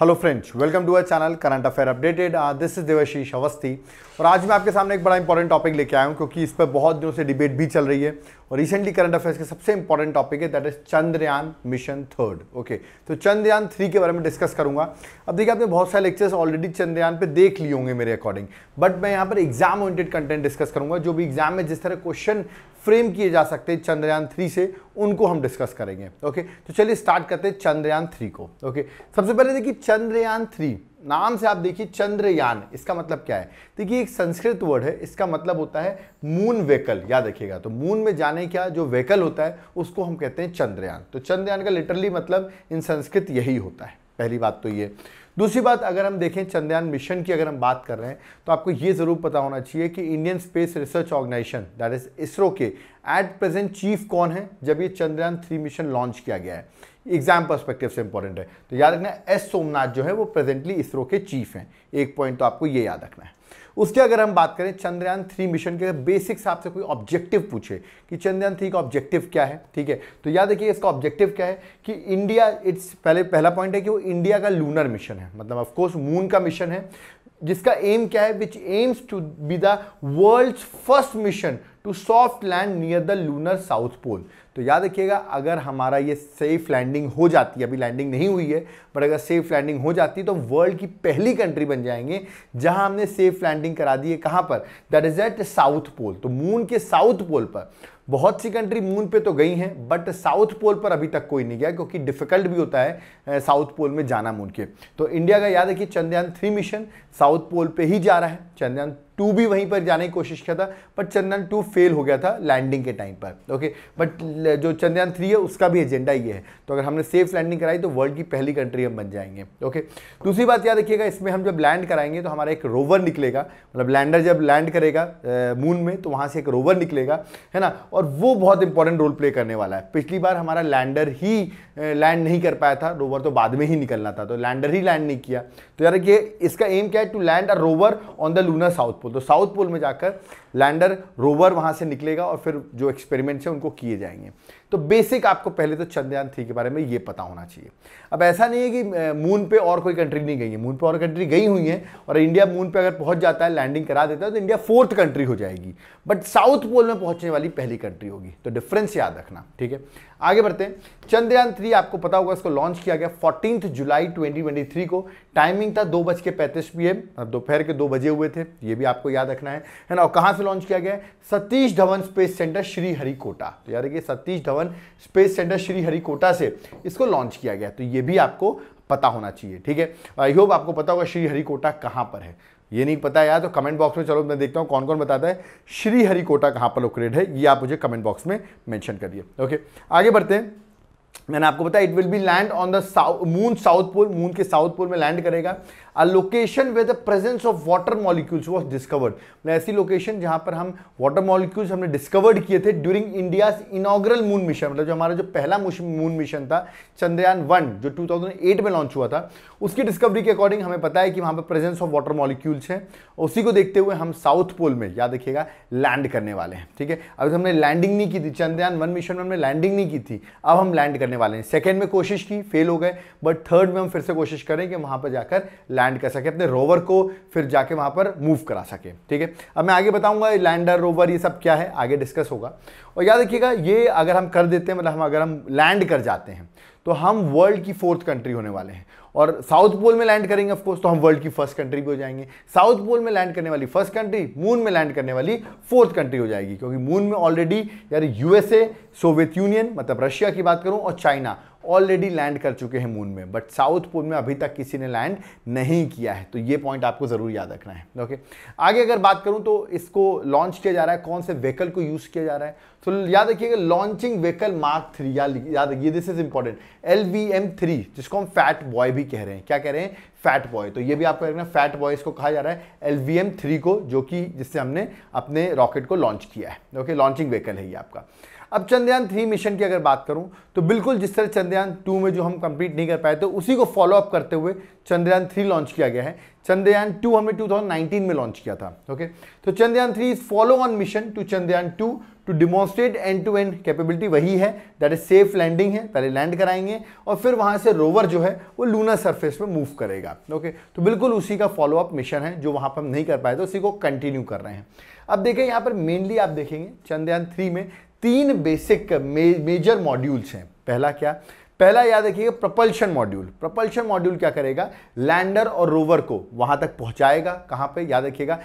Hello friends welcome to our channel current affair updated this is Devashish Awasthi और आज मैं आपके सामने एक बड़ा इंपॉर्टेंट टॉपिक लेके आया हूँ क्योंकि इस पर बहुत दिनों से डिबेट भी चल रही है और रिसेंटली करंट अफेयर्स के सबसे इंपॉर्टेंट टॉपिक है that is Chandrayaan mission third okay तो चंद्रयान थ्री के बारे में डिस्कस करूंगा अब देखिए आपने बहुत सारे लेक्चर्स ऑलरेडी चंद्रयान पर देख लिए होंगे मेरे अकॉर्डिंग बट मैं यहाँ पर एग्जाम ओरिएंटेड कंटेंट डिस्कस करूंगा जो भी एग्जाम में जिस तरह क्वेश्चन फ्रेम किए जा सकते हैं चंद्रयान थ्री से उनको हम डिस्कस करेंगे ओके तो चलिए स्टार्ट करते हैं चंद्रयान थ्री को ओके सबसे पहले देखिए चंद्रयान थ्री नाम से आप देखिए चंद्रयान इसका मतलब क्या है देखिए एक संस्कृत वर्ड है इसका मतलब होता है मून वेकल याद रखिएगा तो मून में जाने का जो वेकल होता है उसको हम कहते हैं चंद्रयान तो चंद्रयान का लिटरली मतलब इन संस्कृत यही होता है पहली बात तो ये दूसरी बात अगर हम देखें चंद्रयान मिशन की अगर हम बात कर रहे हैं तो आपको ये ज़रूर पता होना चाहिए कि Indian space research organisation that is ISRO के एट प्रेजेंट चीफ कौन है जब ये चंद्रयान थ्री मिशन लॉन्च किया गया है एग्जाम परस्पेक्टिव से इंपॉर्टेंट है तो याद रखना एस सोमनाथ जो है वो प्रेजेंटली इसरो के चीफ हैं एक पॉइंट तो आपको ये याद रखना है उसके अगर हम बात करें चंद्रयान थ्री मिशन के बेसिक्स आपसे कोई ऑब्जेक्टिव पूछे कि चंद्रयान थ्री का ऑब्जेक्टिव क्या है ठीक है तो याद रखिए इसका ऑब्जेक्टिव क्या है कि इंडिया इट्स पहले पहला पॉइंट है कि वो इंडिया का लूनर मिशन है मतलब ऑफकोर्स मून का मिशन है जिसका एम क्या है which aims to be the world first mission to soft land near the lunar south pole तो याद रखिएगा अगर हमारा ये सेफ लैंडिंग हो जाती है अभी लैंडिंग नहीं हुई है बट अगर सेफ लैंडिंग हो जाती है तो वर्ल्ड की पहली कंट्री बन जाएंगे जहां हमने सेफ लैंडिंग करा दी है कहाँ पर that is at south pole तो मून के साउथ पोल पर बहुत सी कंट्री मून पे तो गई हैं बट साउथ पोल पर अभी तक कोई नहीं गया क्योंकि डिफिकल्ट भी होता है साउथ पोल में जाना मून के तो इंडिया का याद है कि Chandrayaan three mission south pole पे ही जा रहा है चंद्रयान टू भी वहीं पर जाने की कोशिश किया था बट चंद्रयान टू फेल हो गया था लैंडिंग के टाइम पर ओके बट जो चंद्रयान थ्री है उसका भी एजेंडा ये है तो अगर हमने सेफ लैंडिंग कराई तो वर्ल्ड की पहली कंट्री हम बन जाएंगे ओके दूसरी बात याद रखिएगा इसमें हम जब लैंड कराएंगे तो हमारा एक रोवर निकलेगा मतलब लैंडर जब लैंड करेगा मून में तो वहाँ से एक रोवर निकलेगा है ना और वो बहुत इंपॉर्टेंट रोल प्ले करने वाला है पिछली बार हमारा लैंडर ही लैंड नहीं कर पाया था रोवर तो बाद में ही निकलना था तो लैंडर ही लैंड नहीं किया तो यार ये इसका एम क्या है to land a rover on the lunar south pole तो साउथ पोल में जाकर लैंडर रोवर वहां से निकलेगा और फिर जो एक्सपेरिमेंट्स हैं उनको किए जाएंगे तो बेसिक आपको पहले तो चंद्रयान थ्री के बारे में ये पता होना चाहिए अब ऐसा नहीं है कि मून पे और कोई कंट्री नहीं गई है मून पे और कंट्री गई हुई है और इंडिया मून पे अगर पहुंच जाता है लैंडिंग करा देता है तो इंडिया फोर्थ कंट्री हो जाएगी बट साउथ पोल में पहुंचने वाली पहली कंट्री होगी तो डिफरेंस याद रखना ठीक है आगे बढ़ते हैं चंद्रयान थ्री आपको पता होगा इसको लॉन्च किया गया फोर्टीन जुलाई ट्वेंटी को टाइमिंग था दो बज के पैंतीस पी एम दोपहर के दो बजे हुए थे ये भी आपको याद रखना है है ना और कहाँ से लॉन्च किया गया सतीश धवन स्पेस सेंटर श्रीहरिकोटा तो यार रखिए सतीश धवन स्पेस सेंटर श्रीहरिकोटा से इसको लॉन्च किया गया तो ये भी आपको पता होना चाहिए ठीक है आई होप आपको पता होगा श्रीहरिकोटा कहाँ पर है ये नहीं पता यार तो कमेंट बॉक्स में चलो मैं देखता हूँ कौन कौन बताता है श्रीहरिकोटा कहाँ पर लोकेटेड है ये आप मुझे कमेंट बॉक्स में मैंशन करिए ओके आगे बढ़ते हैं मैंने आपको बताया it will be land on the south moon south pole moon के साउथ पोल में लैंड करेगा location with where presence of water molecules was discovered ऐसी लोकेशन जहां पर हम वाटर मॉलिक्यूल्स हमने डिस्कवर्ड किए थे during India inaugural moon mission मतलब जो हमारा जो पहला मून मिशन था चंद्रयान वन जो 2008 में लॉन्च हुआ था उसकी डिस्कवरी के अकॉर्डिंग हमें पता है कि वहां पर प्रेजेंस ऑफ वाटर मॉलिक्यूल्स हैं उसी को देखते हुए हम साउथ पोल में याद रखिएगा लैंड करने वाले हैं ठीक है अभी हमने लैंडिंग नहीं की थी चंद्रयान वन मिशन में हमने लैंडिंग नहीं की थी अब हम लैंड करने वाले हैं सेकेंड में कोशिश की फेल हो गए बट थर्ड में हम फिर से कोशिश करें कि वहां पर जाकर लैंड लैंड कर सके अपने रोवर को फिर जाके वहां पर मूव करा सके ठीक है अब मैं आगे बताऊंगा लैंडर रोवर ये सब क्या है आगे डिस्कस होगा और याद रखिएगा ये अगर हम कर देते हैं मतलब हम अगर हम लैंड कर जाते हैं तो हम वर्ल्ड की फोर्थ कंट्री होने वाले हैं और साउथ पोल में लैंड करेंगे ऑफकोर्स तो हम वर्ल्ड की फर्स्ट कंट्री भी हो जाएंगे साउथ पोल में लैंड करने वाली फर्स्ट कंट्री मून में लैंड करने वाली फोर्थ कंट्री हो जाएगी क्योंकि मून में ऑलरेडी यार यूएसए सोवियत यूनियन मतलब रशिया की बात करूं और चाइना ऑलरेडी लैंड कर चुके हैं मून में बट साउथ पोल में अभी तक किसी ने लैंड नहीं किया है तो ये पॉइंट आपको ज़रूर याद रखना है ओके आगे अगर बात करूँ तो इसको लॉन्च किया जा रहा है कौन से व्हीकल को यूज़ किया जा रहा है तो याद रखिएगा लॉन्चिंग व्हीकल मार्क थ्री याद रखिए this is important L V M three जिसको हम फैट बॉय भी कह रहे हैं क्या कह रहे हैं फैट बॉय तो ये भी आपको देखना फैट बॉय इसको कहा जा रहा है एल वी एम थ्री को जो कि जिससे हमने अपने रॉकेट को लॉन्च किया है ओके लॉन्चिंग व्हीकल है ये आपका अब चंद्रयान थ्री मिशन की अगर बात करूं तो बिल्कुल जिस तरह चंद्रयान टू में जो हम कंप्लीट नहीं कर पाए थे तो उसी को फॉलोअप करते हुए चंद्रयान थ्री लॉन्च किया गया है चंद्रयान टू हमने 2019 में लॉन्च किया था ओके तो Chandrayaan three is follow on mission to Chandrayaan two to demonstrate end to end capability वही है दैट इज सेफ लैंडिंग है पहले लैंड कराएंगे और फिर वहाँ से रोवर जो है वो लूना सरफेस पे मूव करेगा ओके तो बिल्कुल उसी का फॉलोअप मिशन है जो वहां पर हम नहीं कर पाए थे तो उसी को कंटिन्यू कर रहे हैं अब देखें यहाँ पर मेनली आप देखेंगे चंद्रयान थ्री में तीन बेसिक मे, मेजर मॉड्यूल्स हैं पहला क्या पहला याद रखिएगा प्रपल्शन मॉड्यूल प्रपल्शन मॉड्यूल क्या करेगा लैंडर और रोवर को वहां तक पहुंचाएगा कहां पे याद रखिएगा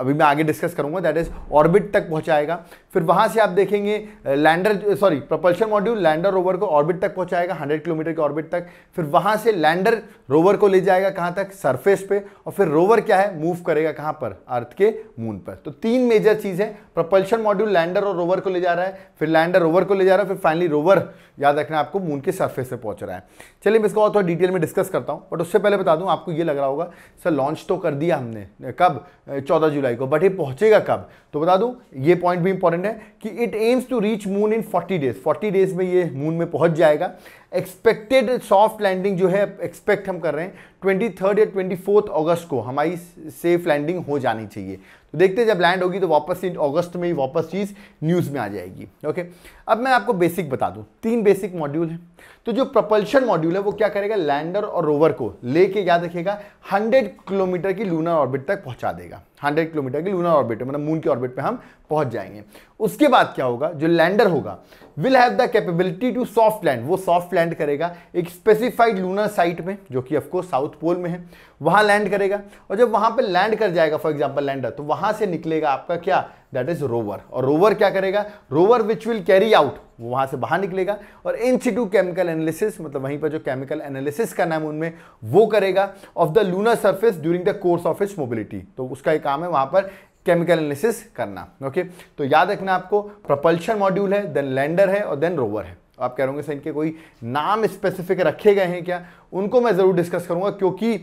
अभी मैं आगे डिस्कस करूंगा दैट इज ऑर्बिट तक पहुंचाएगा फिर वहां से आप देखेंगे lander sorry propulsion module lander rover को ऑर्बिट तक पहुंचाएगा 100 किलोमीटर के ऑर्बिट तक फिर वहां से लैंडर रोवर को ले जाएगा कहां तक सरफेस पे और फिर रोवर क्या है मूव करेगा कहां पर अर्थ के मून पर तो तीन मेजर चीज है प्रपल्शन मॉड्यूल लैंडर और रोवर को ले जा रहा है फिर लैंडर रोवर को ले जा रहा है फिर फाइनली रोवर याद रखना आपको मून के सर्फेस पर पहुंच रहा है चलिए मैं इसको और थोड़ा डिटेल में डिस्कस करता हूँ बट उससे पहले बता दूँ आपको ये लग रहा होगा सर लॉन्च तो कर दिया हमने कब चौदह जुलाई को बट ये पहुंचेगा कब तो बता दूँ ये पॉइंट भी इंपॉर्टेंट है कि it aims to reach moon in 40 days 40 days में ये मून में पहुंच जाएगा एक्सपेक्टेड सॉफ्ट लैंडिंग जो है एक्सपेक्ट हम कर रहे हैं ट्वेंटी थर्ड या ट्वेंटी फोर्थ अगस्त को हमारी सेफ लैंडिंग हो जानी चाहिए तो देखते हैं जब लैंड होगी तो वापस इन अगस्त में ही वापस चीज़ न्यूज़ में आ जाएगी ओके अब मैं आपको बेसिक बता दूं तीन बेसिक मॉड्यूल है तो जो प्रपल्शन मॉड्यूल है वो क्या करेगा लैंडर और रोवर को लेके याद रखेगा हंड्रेड किलोमीटर की लूनर ऑर्बिट तक पहुँचा देगा हंड्रेड किलोमीटर की लूनर ऑर्बिट मतलब मून के ऑर्बिट पर हम पहुँच जाएंगे उसके बाद क्या होगा जो लैंडर होगा will have the capability to soft land वो सॉफ्ट लैंड करेगा एक स्पेसिफाइड लूनर साइट में जो कि ऑफकोर्स साउथ पोल में है वहां लैंड करेगा और जब वहां पर लैंड कर जाएगा फॉर एग्जाम्पल लैंडर तो वहां से निकलेगा आपका क्या दैट इज रोवर और रोवर क्या करेगा rover which will carry out वहां से बाहर निकलेगा और इन सिटू केमिकल एनालिसिस मतलब वहीं पर जो केमिकल एनालिसिस का नाम उनमें वो करेगा of the lunar surface during the course of its mobility तो उसका एक काम है वहां पर केमिकल एनालिसिस करना ओके तो याद रखना आपको प्रपल्शन मॉड्यूल है देन लैंडर है और देन रोवर है आप कह रहे होंगे सर इनके कोई नाम स्पेसिफिक रखे गए हैं क्या उनको मैं ज़रूर डिस्कस करूँगा क्योंकि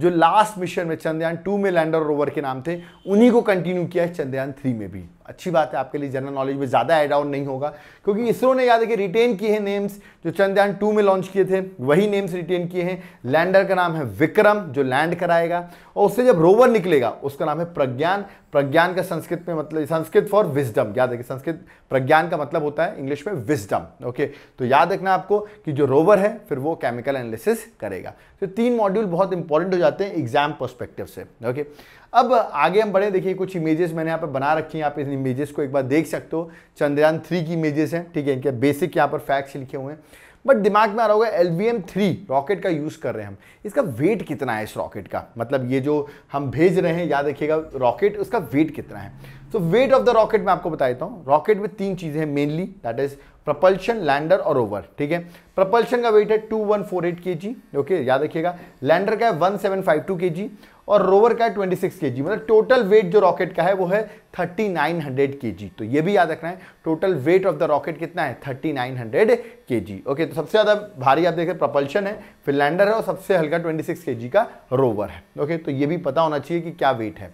जो लास्ट मिशन में चंद्रयान टू में लैंडर रोवर के नाम थे उन्हीं को कंटिन्यू किया है चंद्रयान थ्री में भी अच्छी बात है आपके लिए जनरल नॉलेज में ज़्यादा एड आउट नहीं होगा क्योंकि इसरो ने याद देखिए रिटेन किए हैं नेम्स जो चंद्रयान टू में लॉन्च किए थे वही नेम्स रिटेन किए हैं लैंडर का नाम है विक्रम जो लैंड कराएगा और उससे जब रोवर निकलेगा उसका नाम है प्रज्ञान प्रज्ञान का संस्कृत में मतलब संस्कृत फॉर विजडम याद रखिए संस्कृत प्रज्ञान का मतलब होता है इंग्लिश में विजडम ओके तो याद रखना आपको कि जो रोवर है फिर वो केमिकल एनालिसिस करेगा तो तीन मॉड्यूल बहुत इंपॉर्टेंट हो जाते हैं एग्जाम पर्सपेक्टिव से ओके अब आगे हम बढ़े देखिए कुछ इमेजेस मैंने यहाँ पर बना रखी हैं आप इन इमेजेस को एक बार देख सकते हो चंद्रयान थ्री की इमेजेस हैं ठीक है इनके बेसिक यहाँ पर फैक्ट्स लिखे हुए हैं बट दिमाग में आ रहा होगा L V M three rocket का यूज़ कर रहे हैं हम इसका वेट कितना है इस रॉकेट का मतलब ये जो हम भेज रहे हैं याद रखिएगा रॉकेट उसका वेट कितना है तो वेट ऑफ द रॉकेट मैं आपको बता देता हूँ रॉकेट में तीन चीज़ें हैं mainly that is propulsion lander और ओवर ठीक है प्रपल्शन का वेट है टू वन फोर एट के जी ओके याद रखिएगा लैंडर का है वन सेवन फाइव टू के जी और रोवर का है के जी मतलब टोटल वेट जो रॉकेट का है वो है 3900 जी तो ये भी याद रखना है total weight of the rocket कितना है 3900 जी ओके तो सबसे ज़्यादा भारी आप देखें प्रपल्शन है फिर लैंडर है और सबसे हल्का 26 जी का रोवर है ओके तो ये भी पता होना चाहिए कि क्या वेट है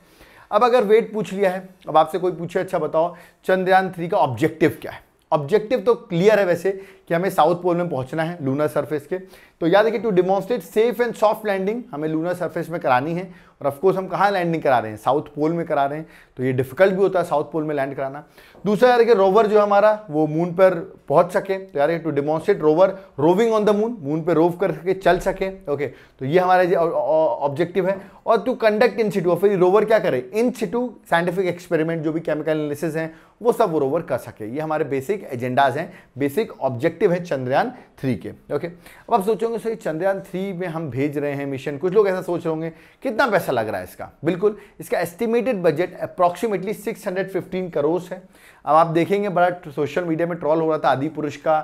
अब अगर वेट पूछ लिया है अब आपसे कोई पूछे अच्छा बताओ चंद्रयान थ्री का ऑब्जेक्टिव क्या है ऑब्जेक्टिव तो क्लियर है वैसे कि हमें साउथ पोल में पहुंचना है लूनर सरफेस के तो याद रखिए to demonstrate safe and soft landing हमें लूनर सरफेस में करानी है और ऑफकोर्स हम कहाँ लैंडिंग करा रहे हैं साउथ पोल में करा रहे हैं तो ये डिफिकल्ट भी होता है साउथ पोल में लैंड कराना दूसरा यार कि रोवर जो हमारा वो मून पर पहुंच सके तो यार to demonstrate rover roving on the moon moon पर रोव करके चल सके ओके तो ये हमारा ऑब्जेक्टिव है और टू कंडक्ट इन सिटू फिर रोवर क्या करे इन सिटू साइंटिफिक एक्सपेरिमेंट जो भी केमिकल एनालिसिस हैं वो सब वो रोवर कर सके ये हमारे बेसिक एजेंडाज हैं बेसिक ऑब्जेक्टिव ऑब्जेक्टिव है चंद्रयान थ्री के ओके अब आप सोचोगे सर चंद्रयान थ्री में हम भेज रहे हैं मिशन कुछ लोग ऐसा सोच रहे होंगे कितना पैसा लग रहा है इसका बिल्कुल इसका estimated budget approximately six crore है अब आप देखेंगे बड़ा सोशल मीडिया में ट्रॉल हो रहा था आदि पुरुष का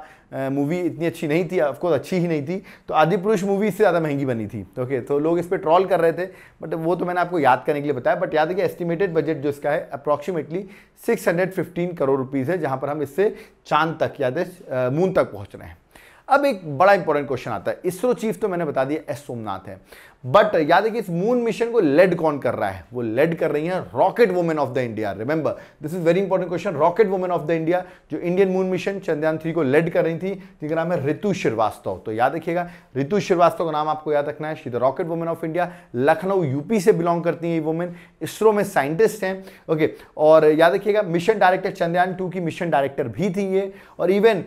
मूवी इतनी अच्छी नहीं थी ऑफकोर्स अच्छी ही नहीं थी तो आदि पुरुष मूवी इससे ज़्यादा महंगी बनी थी ओके तो, तो लोग इस पर ट्रॉल कर रहे थे बट वो तो मैंने आपको याद करने के लिए बताया बट याद है कि एस्टिमेटेड बजट जो इसका है अप्रॉक्सीमेटली 615 करोड़ रुपीज़ है जहाँ पर हम इससे चांद तक या मून तक पहुँच रहे हैं अब एक बड़ा इंपॉर्टेंट क्वेश्चन आता है इसरो चीफ तो मैंने बता दिया एस सोमनाथ है बट याद है कि इस मून मिशन को लेड कौन कर रहा है वो लेड कर रही है rocket women of the India remember this is very important question rocket women of the India जो Indian moon mission Chandrayaan three को लेड कर रही थी जिनका नाम है ऋतु श्रीवास्तव तो याद रखिएगा ऋतु श्रीवास्तव का नाम आपको याद रखना है she the rocket women of India Lucknow UP से बिलोंग करती है ये वुमेन इसरो में साइंटिस्ट हैं ओके और याद रखिएगा मिशन डायरेक्टर चंद्रयान टू की मिशन डायरेक्टर भी थी ये और even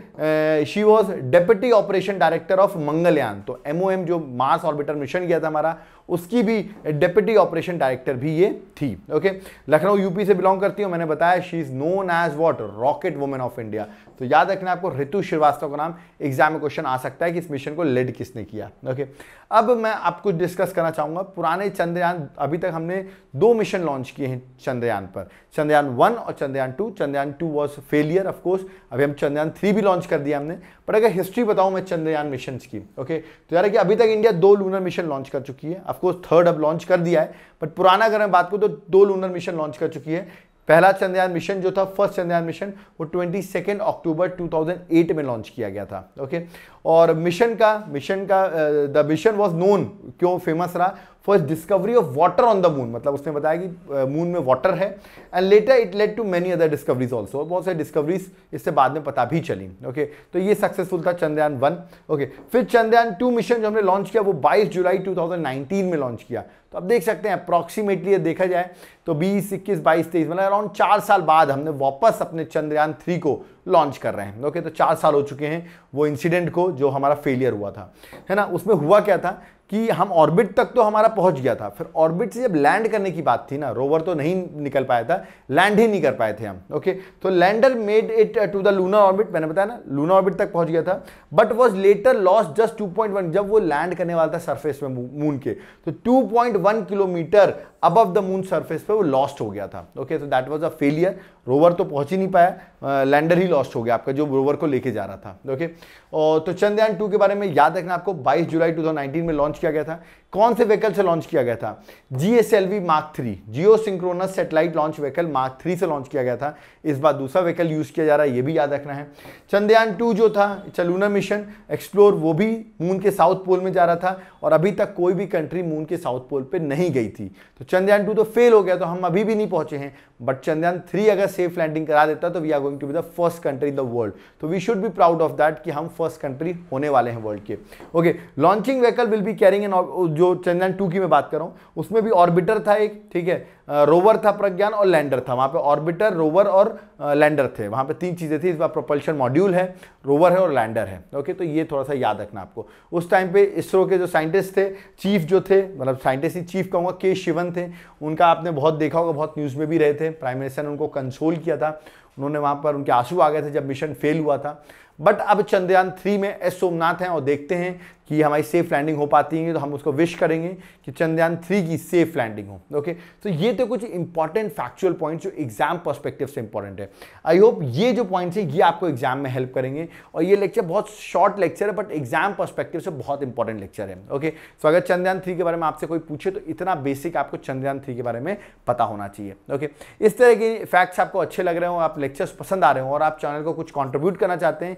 she was deputy operation director of Mangalyaan तो एमओ जो मार्स ऑर्बिटर मिशन गया था para उसकी भी डेप्यूटी ऑपरेशन डायरेक्टर भी ये थी ओके लखनऊ यूपी से बिलोंग करती हूँ मैंने बताया she is known as what rocket women of India तो याद रखना आपको ऋतु श्रीवास्तव का नाम एग्जाम में क्वेश्चन आ सकता है कि इस मिशन को लेड किसने किया ओके अब मैं आपको डिस्कस करना चाहूंगा पुराने चंद्रयान अभी तक हमने दो मिशन लॉन्च किए हैं चंद्रयान पर चंद्रयान वन और Chandrayaan two Chandrayaan two was failure of course अभी हम चंद्रयान थ्री भी लॉन्च कर दिया हमने पर अगर हिस्ट्री बताऊं मैं चंद्रयान मिशन की ओके तो यार अभी तक इंडिया दो लूनर मिशन लॉन्च कर चुकी है ऑफकोर्स थर्ड अब लॉन्च कर दिया है बट पुराना अगर मैं बात करूँ तो दो लूनर मिशन लॉन्च कर चुकी है पहला चंद्रयान मिशन जो था फर्स्ट चंद्रयान मिशन वो twenty second October two thousand eight में लॉन्च किया गया था ओके और मिशन का मिशन का द मिशन वॉज नोन क्यों फेमस रहा first discovery of water on the moon मतलब उसने बताया कि मून में वाटर है and later it led to many other discoveries also बहुत सारी डिस्कवरीज इससे बाद में पता भी चली ओके okay, तो ये सक्सेसफुल था चंद्रयान वन ओके okay, फिर चंद्रयान टू मिशन जो हमने लॉन्च किया वो 22 जुलाई 2019 में लॉन्च किया तो अब देख सकते हैं अप्रॉक्सीमेटली देखा जाए तो बीस इक्कीस बाईस तेईस मतलब अराउंड चार साल बाद हमने वापस अपने चंद्रयान थ्री को लॉन्च कर रहे हैं ओके तो चार साल हो चुके हैं वो इंसिडेंट को जो हमारा फेलियर हुआ था है ना उसमें हुआ क्या था कि हम ऑर्बिट तक तो हमारा पहुंच गया था फिर ऑर्बिट से जब लैंड करने की बात थी ना रोवर तो नहीं निकल पाया था लैंड ही नहीं कर पाए थे हम ओके तो lander made it to the lunar orbit मैंने बताया ना लूना ऑर्बिट तक पहुंच गया था but was later loss just 2.1 जब वो लैंड करने वाला था सरफेस में मून के तो two kilometre above the moon surface पे वो लॉस्ट हो गया था ओके तो that was a failure rover तो पहुंच ही नहीं पाया लैंडर ही लॉस्ट हो गया आपका जो रोवर को लेके जा रहा था ओके तो चंद्रयान टू के बारे में याद रखना आपको 22 जुलाई 2019 में लॉन्च किया गया था कौन से व्हीकल से लॉन्च किया गया था G S L mark three geosynchronous satellite launch vehicle mark three से लॉन्च किया गया था इस बार दूसरा व्हीकल यूज़ किया जा रहा है ये भी याद रखना है चंद्रयान टू जो था चलूना मिशन एक्सप्लोर वो भी मून के साउथ पोल में जा रहा था और अभी तक कोई भी कंट्री मून के साउथ पोल पर नहीं गई थी तो चंद्रयान टू तो फेल हो गया तो हम अभी भी नहीं पहुंचे हैं बट चंद्रयान थ्री अगर सेफ लैंडिंग करा देता तो we are going to be the first country in the world तो we should be proud of that कि हम फर्स्ट कंट्री होने वाले हैं वर्ल्ड के okay launching vehicle will be carrying an जो चंद्रयान टू की मैं बात कर रहा हूँ उसमें भी ऑर्बिटर था एक ठीक है रोवर था प्रज्ञान और लैंडर था वहाँ पे ऑर्बिटर रोवर और लैंडर थे वहाँ पे तीन चीज़ें थी इस बार प्रोपल्शन मॉड्यूल है रोवर है और लैंडर है ओके तो ये थोड़ा सा याद रखना आपको उस टाइम पे इसरो के जो साइंटिस्ट थे चीफ जो थे मतलब साइंटिस्ट ही चीफ कहूँगा के शिवन थे उनका आपने बहुत देखा होगा बहुत न्यूज़ में भी रहे थे प्राइम मिनिस्टर ने उनको कंसोल किया था उन्होंने वहाँ पर उनके आंसू आ गए थे जब मिशन फेल हुआ था बट अब चंद्रयान थ्री में एस सोमनाथ हैं और देखते हैं कि हमारी सेफ लैंडिंग हो पाती है तो हम उसको विश करेंगे कि चंद्रयान थ्री की सेफ लैंडिंग हो ओके तो ये तो कुछ इंपॉर्टेंट फैक्चुअल पॉइंट्स जो एग्जाम पर्सपेक्टिव से इंपॉर्टेंट है आई होप ये जो पॉइंट्स है ये आपको एग्जाम में हेल्प करेंगे और ये लेक्चर बहुत शॉर्ट लेक्चर है बट एग्जाम पर्सपेक्टिव से बहुत इंपॉर्टेंट लेक्चर है ओके सो अगर चंद्रयान थ्री के बारे में आपसे कोई पूछे तो इतना बेसिक आपको चंद्रयान थ्री के बारे में पता होना चाहिए ओके इस तरह के फैक्ट्स आपको अच्छे लग रहे हो आप लेक्चर्स पसंद आ रहे हो और आप चैनल को कुछ कॉन्ट्रीब्यूट करना चाहते हैं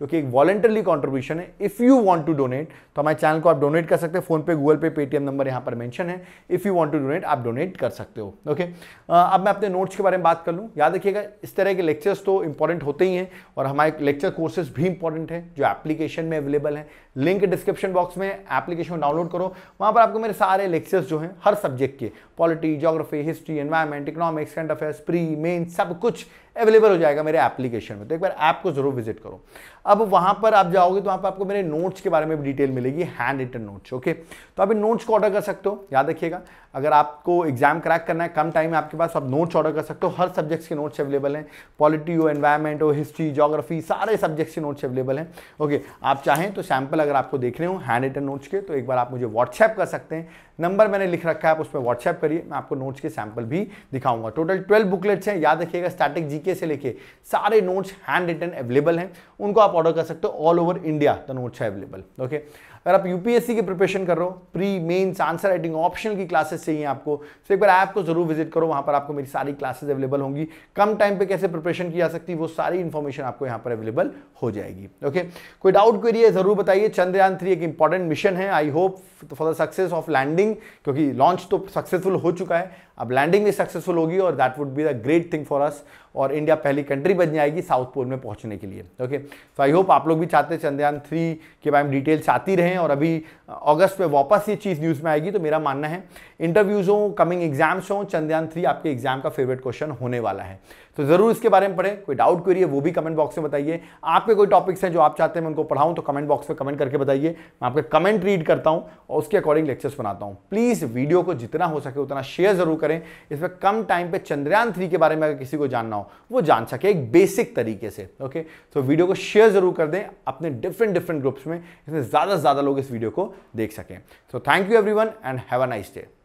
क्योंकि एक वॉलेंटरली कॉन्ट्रीब्यूशन है if you want to donate तो हमारे चैनल को आप डोनेट कर सकते हैं फोन पे गूगल पे पेटीएम नंबर यहाँ पर मैंशन है if you want to donate आप डोनेट कर सकते हो ओके okay? अब मैं अपने नोट्स के बारे में बात कर लूँ याद रखिएगा इस तरह के लेक्चर्स तो इंपॉर्टेंट होते ही हैं और हमारे लेक्चर कोर्सेज भी इंपॉर्टेंट है जो एप्लीकेशन में अवेलेबल है लिंक डिस्क्रिप्शन बॉक्स में एप्लीकेशन डाउनलोड करो वहाँ पर आपको मेरे सारे लेक्चर्स जो हैं हर सब्जेक्ट के polity geography history environment economics current affairs pre main सब कुछ अवेलेबल हो जाएगा मेरे एप्लीकेशन में तो एक बार ऐप को जरूर विजिट करो अब वहां पर आप जाओगे तो वहां पर आपको मेरे नोट्स के बारे में डिटेल मिलेगी हैंड रिटन नोट्स ओके तो आप इन नोट्स को ऑर्डर कर सकते हो याद रखिएगा अगर आपको एग्जाम क्रैक करना है कम टाइम में आपके पास आप नोट्स ऑर्डर कर सकते हो हर सब्जेक्ट्स के नोट्स अवेलेबल हैं पॉलिटी हो एनवायरमेंट हो हिस्ट्री जोग्राफी सारे सब्जेक्ट्स के नोट्स अवेलेबल हैं ओके आप चाहें तो सैम्पल अगर आपको देख रहे हो हैंड रिटन नोट्स के तो एक बार आप मुझे व्हाट्सएप कर सकते हैं नंबर मैंने लिख रखा है आप उस पर व्हाट्सएप करिए मैं आपको नोट्स के सैम्पल भी दिखाऊंगा टोटल ट्वेल्व बुकलेट्स हैं याद रखिएगा स्टैटिक जीके से लेके सारे नोट्स हैंड रिटन अवेलेबल हैं उनको आप ऑर्डर कर सकते हो all over India the notes है अवेलेबल ओके अगर आप यूपीएससी की प्रिपरेशन कर रहे हो pre mains answer writing optional की क्लासेस चाहिए आपको तो एक बार ऐप को जरूर विजिट करो वहाँ पर आपको मेरी सारी क्लासेस अवेलेबल होंगी कम टाइम पे कैसे प्रिपरेशन की जा सकती है वो सारी इन्फॉर्मेशन आपको यहाँ पर अवेलेबल हो जाएगी ओके कोई डाउट क्वेरी है जरूर बताइए चंद्रयान थ्री एक इंपॉर्टेंट मिशन है I hope for the success of landing क्योंकि लॉन्च तो सक्सेसफुल हो चुका है अब लैंडिंग भी सक्सेसफुल होगी और that would be the great thing for us और इंडिया पहली कंट्री बन जाएगी साउथ पोल में पहुंचने के लिए ओके सो आई होप आप लोग भी चाहते हैं चंद्रयान थ्री के बारे में डिटेल्स आती रहें और अभी अगस्त uh, में वापस ये चीज़ न्यूज़ में आएगी तो मेरा मानना है इंटरव्यूज़ हों कमिंग एग्जाम्स हों चंद्रयान थ्री आपके एग्जाम का फेवरेट क्वेश्चन होने वाला है तो ज़रूर इसके बारे में पढ़ें कोई डाउट क्वेरी है वो भी कमेंट बॉक्स में बताइए आपके कोई टॉपिक्स हैं जो आप चाहते हैं मैं उनको पढ़ाऊँ तो कमेंट बॉक्स में कमेंट करके बताइए मैं आपके कमेंट रीड करता हूँ और उसके अकॉर्डिंग लेक्चर्स बनाता हूँ प्लीज़ वीडियो को जितना हो सके उतना शेयर जरूर करें करें इसमें कम टाइम पे चंद्रयान थ्री के बारे में अगर किसी को जानना हो वो जान सके एक बेसिक तरीके से ओके तो वीडियो को शेयर जरूर कर दें अपने डिफरेंट डिफरेंट ग्रुप्स में इसमें ज़्यादा से ज़्यादा लोग इस वीडियो को देख सकें तो thank you every and have a nice day